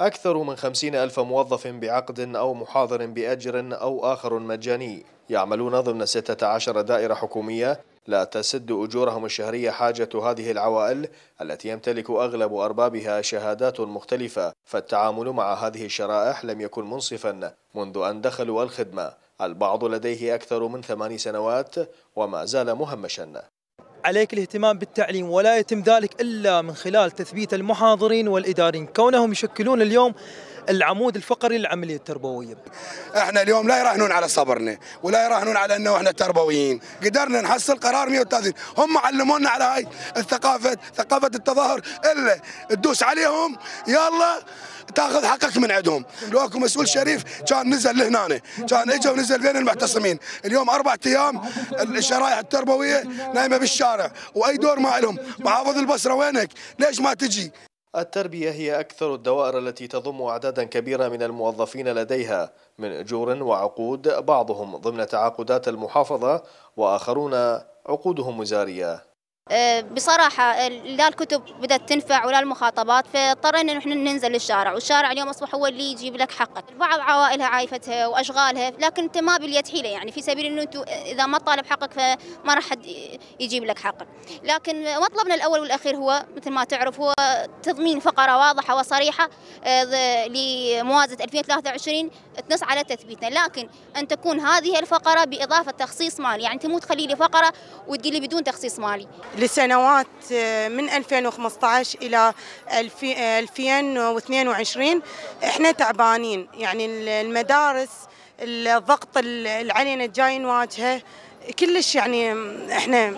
أكثر من خمسين ألف موظف بعقد أو محاضر بأجر أو آخر مجاني يعملون ضمن 16 دائرة حكومية لا تسد أجورهم الشهرية حاجة هذه العوائل التي يمتلك أغلب أربابها شهادات مختلفة فالتعامل مع هذه الشرائح لم يكن منصفا منذ أن دخلوا الخدمة البعض لديه أكثر من ثمان سنوات وما زال مهمشا عليك الاهتمام بالتعليم ولا يتم ذلك إلا من خلال تثبيت المحاضرين والإدارين كونهم يشكلون اليوم العمود الفقري للعمليه التربويه. احنا اليوم لا يراهنون على صبرنا ولا يراهنون على انه احنا تربويين، قدرنا نحصل قرار 130 هم علمونا على هاي الثقافه ثقافه التظاهر الا تدوس عليهم يلا تاخذ حقك من عندهم لو اكو مسؤول شريف كان نزل لهنا كان اجى ونزل بين المعتصمين اليوم اربع ايام الشرائح التربويه نايمه بالشارع واي دور ما لهم محافظ البصره وينك ليش ما تجي التربية هي أكثر الدوائر التي تضم أعدادا كبيرة من الموظفين لديها من أجور وعقود بعضهم ضمن تعاقدات المحافظة وآخرون عقودهم وزارية آه، بصراحة آه، لا الكتب بدأت تنفع ولا المخاطبات فاضطرينا نحن ننزل للشارع والشارع اليوم أصبح هو اللي يجيب لك حقك بعض عوائلها عايفتها وأشغالها لكن أنت ما باليد حيلة يعني في سبيل أنه إذا ما تطالب حقك فما راح حد يجيب لك حقك لكن مطلبنا الأول والأخير هو مثل ما تعرف هو تضمين فقرة واضحة وصريحة آه، لموازنة 2023 تنص على تثبيتنا لكن أن تكون هذه الفقرة بإضافة تخصيص مالي يعني أنت مو تخلي لي فقرة وتقول لي بدون تخصيص مالي لسنوات آه، من 2015 الى 2022 آه، احنا تعبانين يعني المدارس الضغط اللي علينا جاي نواجهه كلش يعني احنا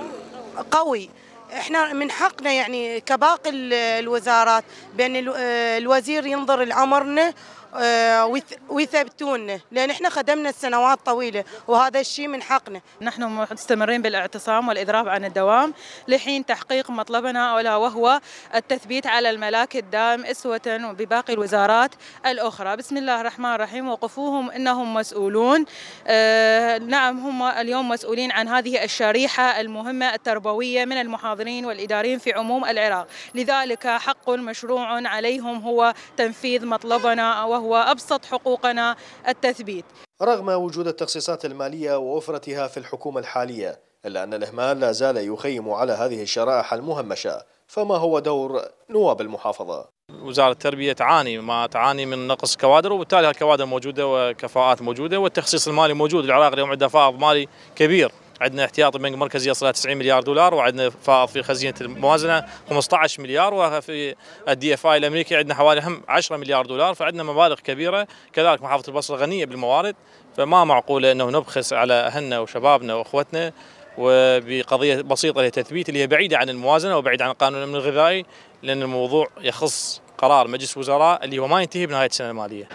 قوي احنا من حقنا يعني كباقي الوزارات بان آه، الوزير ينظر لامرنا آه، ويثبتونا لان احنا خدمنا السنوات طويله وهذا الشيء من حقنا. نحن مستمرين بالاعتصام والاضراب عن الدوام لحين تحقيق مطلبنا الا وهو التثبيت على الملاك الدائم اسوه بباقي الوزارات الاخرى. بسم الله الرحمن الرحيم وقفوهم انهم مسؤولون. آه نعم هم اليوم مسؤولين عن هذه الشريحه المهمه التربويه من المحاضرين والاداريين في عموم العراق، لذلك حق مشروع عليهم هو تنفيذ مطلبنا وهو وهو أبسط حقوقنا التثبيت رغم وجود التخصيصات المالية ووفرتها في الحكومة الحالية إلا أن الإهمال لا زال يخيم على هذه الشرائح المهمشة فما هو دور نواب المحافظة؟ وزارة التربية تعاني ما تعاني من نقص كوادر وبالتالي الكوادر موجودة وكفاءات موجودة والتخصيص المالي موجود العراق اليوم عنده فائض مالي كبير عندنا احتياطي بنك مركزي يصل الى 90 مليار دولار وعندنا فائض في خزينه الموازنه 15 مليار وفي الدي اف اي الامريكي عندنا حوالي هم 10 مليار دولار فعندنا مبالغ كبيره كذلك محافظه البصره غنيه بالموارد فما معقوله انه نبخس على اهلنا وشبابنا واخوتنا وبقضيه بسيطه لتثبيت اللي هي بعيده عن الموازنه وبعيده عن قانون الامن الغذائي لان الموضوع يخص قرار مجلس وزراء اللي هو ما ينتهي بنهايه السنه الماليه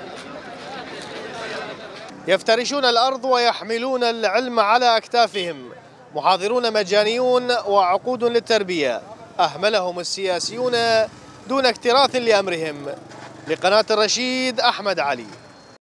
يفترشون الأرض ويحملون العلم على أكتافهم محاضرون مجانيون وعقود للتربية أهملهم السياسيون دون اكتراث لأمرهم لقناة الرشيد أحمد علي